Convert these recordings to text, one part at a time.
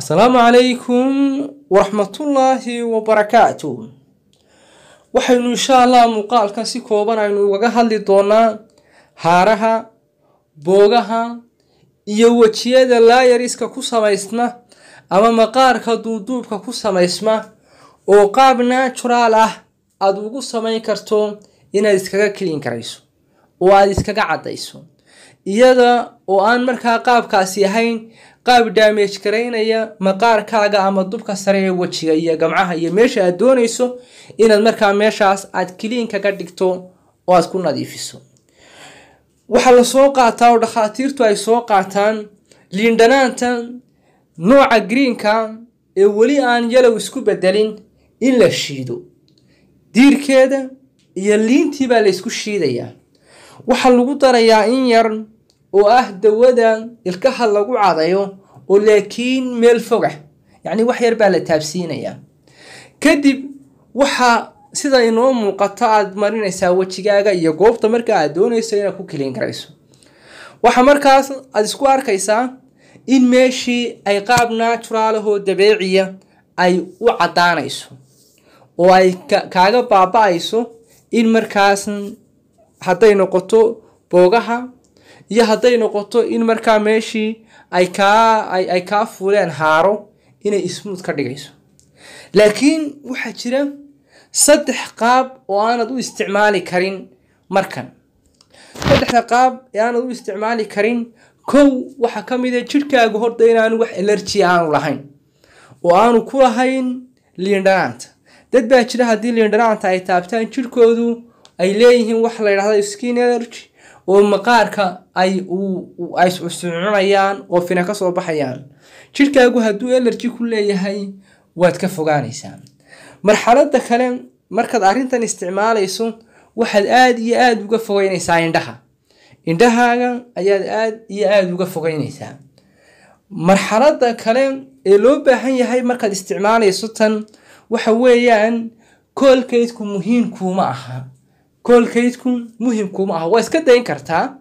asalaamu calaykum waraxmatullaahi wabarakaatu waxaynu insha allah muuqaalkan si kooban aynu ugaga hadli doonaa haaraha boogaha iyo wejiyada laayariska ku samaysma ama maqaarka duuduubka ku samaysma oo qaab natural ah aad ugu samayn karto inaad iskaga kelin karayso oo aad iskaga caddayso iyada oo aan markaa qaabkaasi ahayn qaab daameej karaynaya maqaarkaaga ama dubka sare ee wejiga iyo gamcaha iyo meesha aad doonayso inaad markaa meeshaas aad kiliinka ka dhigto oo aad ku nadiifiso waxaa lasoo qaataa oo dhakhaatiirtu ay soo qaataan liindhanaanta nooca greenka ee weli aan yalow isku bedelin in la shiido diirkeeda iyo liintii baa laysku shiidayaa waxaa lagu darayaa in yar oo ah dawadan ilkaha lagu cadayo oo laakiin meel foga yacni wax yar baa la taabsiinayaa kadib waxaa sida inoo muuqato aad marinaysaa wejigaaga iyo goobta marka aad doonayso inaad ku kiliin karayso waxaa markaas aada isku arkaysaa in meeshii ay qaab naturaalahoo dabeeciya ay u caddaanayso oo ay kaaga baaba'ayso in markaas hadday noqoto boogaha iyo hadday noqoto in markaa meeshii ay kaa ay kaa fuleen haaro inay ismuud ka dhigayso laakiin waxaa jira saddex qaab oo aanad u isticmaali karin markan saddexda qaab ee aanad u isticmaali karin kow waxaa ka mid a ah jidhkaagu horta inaanu wax elerji aanu lahayn oo aanu ku lahayn liindhanaanta dad baa jira haddii liindhanaanta ay taabtaan jirkoodu ay leeyihiin wax la ydhahda skin energy oo maqaarka ay iscucunayaan oo fina kasoo baxayaan jirkaagu hadduu elerji ku leeyahay waad ka fogaanaysaa marxalada kale markaad arrintan isticmaalayso waxaad aad iyo aada uga fogeynaysaa indhaha indhahaaga ayaad aad iyo aada uga fogeynaysaa marxalada kale ee loo baahan yahay markaad isticmaalayso tan waxa weeyaan koolkaydku muhiimkuuma aha koolkaydku muhimkuuma aho waa iska dayn kartaa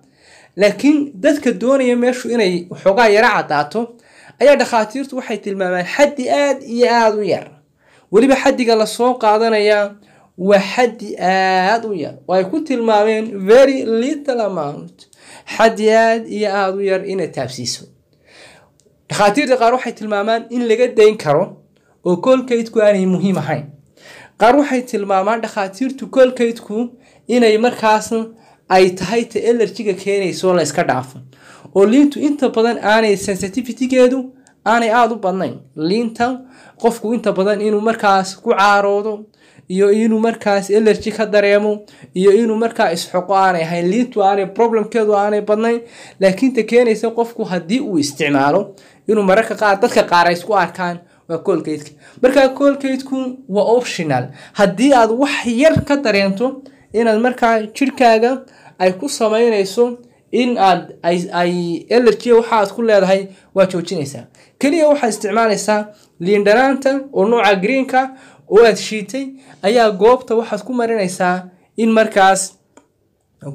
laakiin dadka doonaya meeshu inay xoogaa yaro cadaato ayaa dhakhaatiirtu waxay tilmaamaan xaddi aad iyo aada u yar weliba xaddiga lasoo qaadanayaa waa xaddi aad u yar oo ay ku tilmaameen very little amount xaddi aad iyo aada u yar inaad taabsiiso dhakhaatiirta qaar waxay tilmaamaan in laga dayn karo oo koolkaydku aanay muhiim ahayn qaar waxay tilmaamaan dhakhaatiirtu koolkaydku inay markaas ay tahay ta elerjiga keenayso layska dhaafo oo liintu inta badan aanay sensitivitigeedu aanay aada u badnayn liinta qofku inta badan inuu markaas ku caaroodo iyo inuu markaas elerji ka dareemo iyo inuu markaa isxoqo aanay ahayn liintu aanay problemkeedu aanay badnayn laakiin ta keenaysa qofku haddii uu isticmaalo inuu mararka qaar dadka qaar isku arkaan waa koolkeydka markaa koolkeydku waa optional haddii aad wax yar ka dareento inaad markaa jirkaaga ay ku samaynayso in aad ay elerjiya waxa aad ku leedahay waa joojinaysaa keliya waxaad isticmaalaysaa liindhanaanta oo nooca greenka oo aad shiitay ayaa goobta waxaad ku marinaysaa in markaas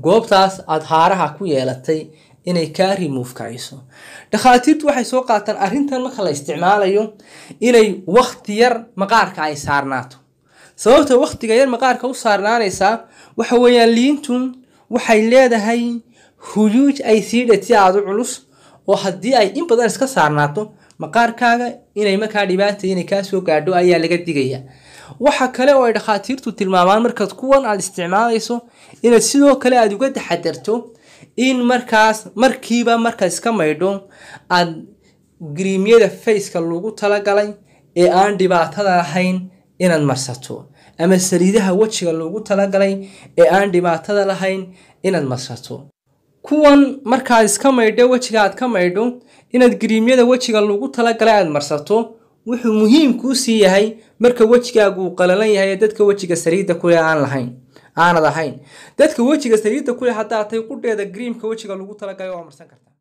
goobtaas aad haaraha ku yeelatay inay kaa remove kacayso dhakhaatiirtu waxay soo qaataan arrintan marka la isticmaalayo inay wakti yar maqaarka ay saarnaato sababta ah waktiga yar maqaarka u saarnaanaysaa waxa weeyaan liintu waxay leedahay huyuuj ay sii dhati aada u culus oo haddii ay in badan iska saarnaato maqaarkaaga inay markaa dhibaatay inay kaa gaadho ayaa laga digaya waxa kale oo ay dhakhaatiirtu tilmaamaan markaad kuwan aada isticmaalayso inaad sidoo kale aada uga taxadarto in markaas markiiba markaas iska maydho aad griimyada faceka lagu talagalay ee aan dhibaatada lahayn inaad marsato ama saliidaha wejiga loogu talagalay ee aan dhibaatada lahayn inaad marsato kuwan markaad iska maydho wejiga aad ka maydho inaad griimyada wejiga lagu talagalay aad marsato wuxuu muhiim kuu sii yahay marka wejigaagu uu qalalan yahay ee dadka wejiga saliidda kuleh aan lahayn aanad ahayn dadka wejiga saliidda kuleh haddaa tay qudheeda griimka wejiga lagu talagalay oo marsan karta